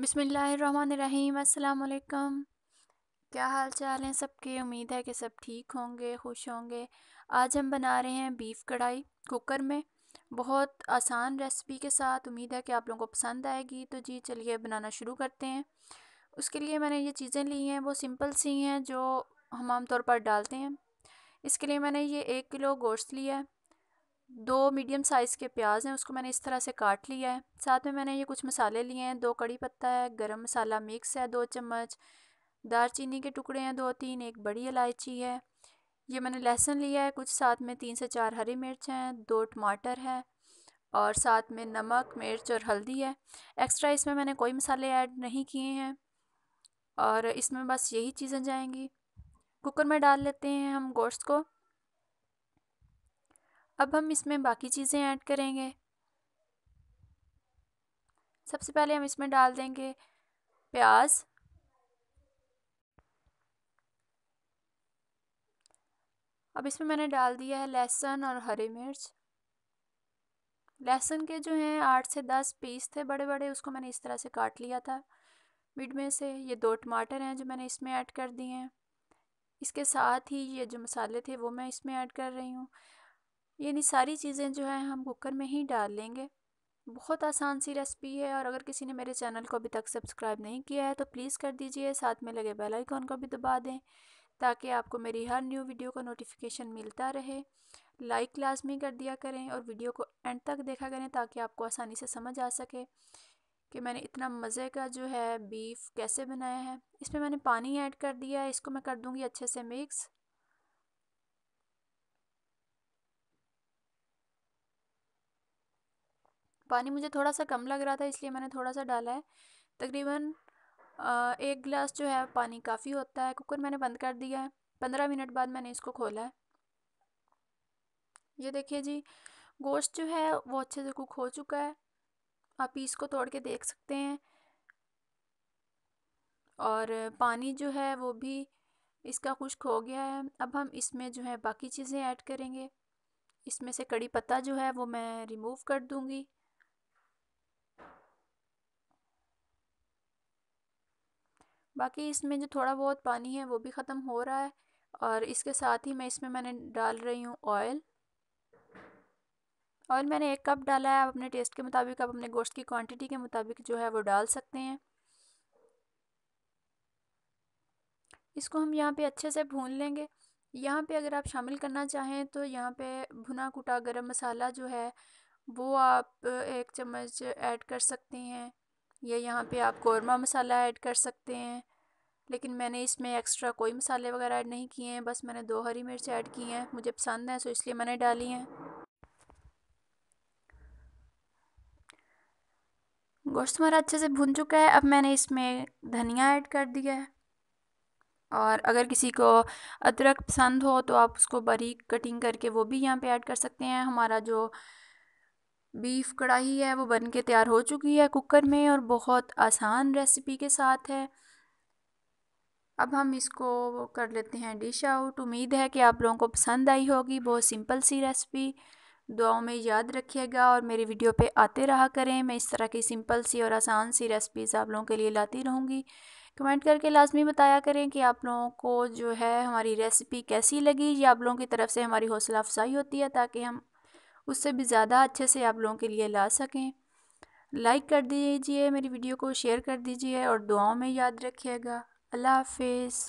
बिसमीम् अल्लाम क्या हाल चाल हैं सबके उम्मीद है कि सब ठीक होंगे खुश होंगे आज हम बना रहे हैं बीफ़ कढ़ाई कुकर में बहुत आसान रेसिपी के साथ उम्मीद है कि आप लोगों को पसंद आएगी तो जी चलिए बनाना शुरू करते हैं उसके लिए मैंने ये चीज़ें ली हैं वो सिंपल सी हैं जो हम आमतौर पर डालते हैं इसके लिए मैंने ये एक किलो गोश्त लिया है दो मीडियम साइज़ के प्याज हैं उसको मैंने इस तरह से काट लिया है साथ में मैंने ये कुछ मसाले लिए हैं दो कड़ी पत्ता है गरम मसाला मिक्स है दो चम्मच चीनी के टुकड़े हैं दो तीन एक बड़ी इलायची है ये मैंने लहसुन लिया है कुछ साथ में तीन से चार हरी मिर्च हैं दो टमाटर हैं और साथ में नमक मिर्च और हल्दी है एक्स्ट्रा इसमें मैंने कोई मसाले ऐड नहीं किए हैं और इसमें बस यही चीज़ें जाएंगी कुकर में डाल लेते हैं हम गोश्त को अब हम इसमें बाकी चीज़ें ऐड करेंगे सबसे पहले हम इसमें डाल देंगे प्याज अब इसमें मैंने डाल दिया है लहसुन और हरी मिर्च लहसुन के जो हैं आठ से दस पीस थे बड़े बड़े उसको मैंने इस तरह से काट लिया था मिड में से ये दो टमाटर हैं जो मैंने इसमें ऐड कर दिए हैं इसके साथ ही ये जो मसाले थे वो मैं इसमें ऐड कर रही हूँ यानी सारी चीज़ें जो है हम कुकर में ही डाल लेंगे बहुत आसान सी रेसिपी है और अगर किसी ने मेरे चैनल को अभी तक सब्सक्राइब नहीं किया है तो प्लीज़ कर दीजिए साथ में लगे बेल आइकॉन को भी दबा दें ताकि आपको मेरी हर न्यू वीडियो का नोटिफिकेशन मिलता रहे लाइक लाजमी कर दिया करें और वीडियो को एंड तक देखा करें ताकि आपको आसानी से समझ आ सके कि मैंने इतना मज़े का जो है बीफ कैसे बनाया है इसमें मैंने पानी ऐड कर दिया है इसको मैं कर दूँगी अच्छे से मिक्स पानी मुझे थोड़ा सा कम लग रहा था इसलिए मैंने थोड़ा सा डाला है तकरीबन एक गिलास जो है पानी काफ़ी होता है कुकर मैंने बंद कर दिया है पंद्रह मिनट बाद मैंने इसको खोला है ये देखिए जी गोश्त जो है वो अच्छे से कुक हो चुका है आप पीस को तोड़ के देख सकते हैं और पानी जो है वो भी इसका खुश्क हो गया है अब हम इसमें जो है बाकी चीज़ें ऐड करेंगे इसमें से कड़ी पत्ता जो है वो मैं रिमूव कर दूँगी बाकी इसमें जो थोड़ा बहुत पानी है वो भी ख़त्म हो रहा है और इसके साथ ही मैं इसमें मैंने डाल रही हूँ ऑयल ऑयल मैंने एक कप डाला है आप अपने टेस्ट के मुताबिक आप अपने गोश्त की क्वांटिटी के मुताबिक जो है वो डाल सकते हैं इसको हम यहाँ पे अच्छे से भून लेंगे यहाँ पे अगर आप शामिल करना चाहें तो यहाँ पे भुना कुटा गरम मसाला जो है वो आप एक चम्मच ऐड कर सकते हैं या यहाँ पे आप कौरमा मसाला ऐड कर सकते हैं लेकिन मैंने इसमें एक्स्ट्रा कोई मसाले वगैरह ऐड नहीं किए हैं बस मैंने दो हरी मिर्च ऐड की हैं मुझे पसंद हैं सो तो इसलिए मैंने डाली हैं गोश्त हमारा अच्छे से भुन चुका है अब मैंने इसमें धनिया ऐड कर दिया है और अगर किसी को अदरक पसंद हो तो आप उसको बारीक कटिंग करके वो भी यहाँ पे ऐड कर सकते हैं हमारा जो बीफ कढ़ाई है वो बन के तैयार हो चुकी है कुकर में और बहुत आसान रेसिपी के साथ है अब हम इसको कर लेते हैं डिश आउट उम्मीद है कि आप लोगों को पसंद आई होगी बहुत सिंपल सी रेसिपी दुआओं में याद रखिएगा और मेरी वीडियो पे आते रहा करें मैं इस तरह की सिंपल सी और आसान सी रेसिपीज़ आप लोगों के लिए लाती रहूँगी कमेंट करके लाजमी बताया करें कि आप लोगों को जो है हमारी रेसिपी कैसी लगी या आप लोगों की तरफ से हमारी हौसला अफजाई होती है ताकि हम उससे भी ज़्यादा अच्छे से आप लोगों के लिए ला सकें लाइक कर दीजिए मेरी वीडियो को शेयर कर दीजिए और दुआओं में याद रखिएगा अल्लाह हाफिज़